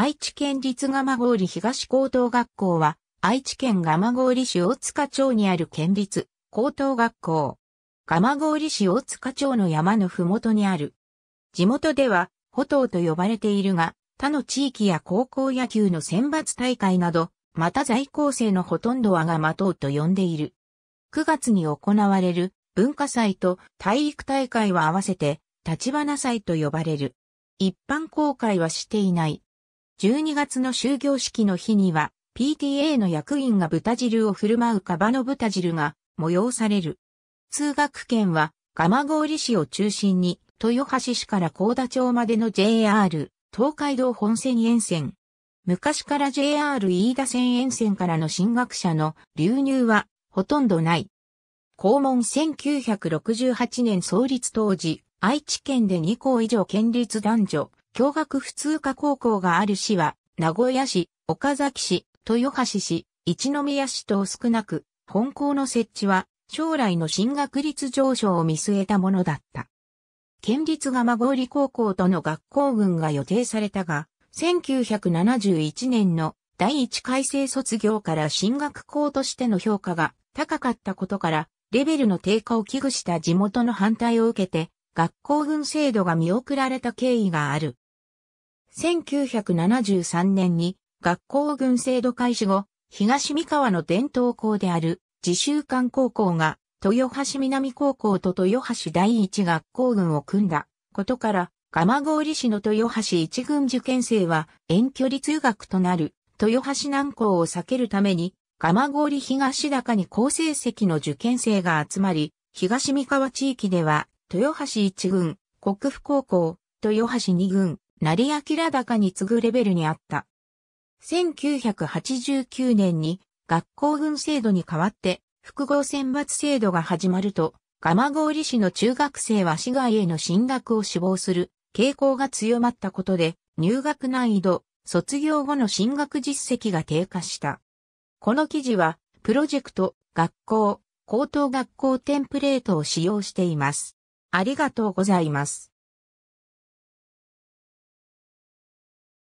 愛知県立蒲郡東高等学校は、愛知県蒲郡市大塚町にある県立高等学校。蒲郡市大塚町の山のふもとにある。地元では、歩頭と呼ばれているが、他の地域や高校野球の選抜大会など、また在校生のほとんどはがまとうと呼んでいる。9月に行われる文化祭と体育大会は合わせて、立花祭と呼ばれる。一般公開はしていない。12月の終業式の日には、PTA の役員が豚汁を振る舞うカバの豚汁が催される。通学圏は、蒲郡市を中心に、豊橋市から高田町までの JR、東海道本線沿線。昔から JR 飯田線沿線からの進学者の流入はほとんどない。校門1968年創立当時、愛知県で2校以上県立男女、共学普通科高校がある市は、名古屋市、岡崎市、豊橋市、一宮市と少なく、本校の設置は、将来の進学率上昇を見据えたものだった。県立蒲郡高校との学校群が予定されたが、1971年の第1回生卒業から進学校としての評価が高かったことから、レベルの低下を危惧した地元の反対を受けて、学校群制度が見送られた経緯がある。1973年に学校群制度開始後、東三河の伝統校である自習館高校が豊橋南高校と豊橋第一学校群を組んだことから、蒲郡市の豊橋一軍受験生は遠距離通学となる豊橋南校を避けるために、蒲郡東高に高成績の受験生が集まり、東三河地域では豊橋一軍、国府高校、豊橋二軍、成明高に次ぐレベルにあった。1989年に学校群制度に代わって複合選抜制度が始まると、蒲郡市の中学生は市外への進学を志望する傾向が強まったことで、入学難易度、卒業後の進学実績が低下した。この記事は、プロジェクト、学校、高等学校テンプレートを使用しています。ありがとうございます。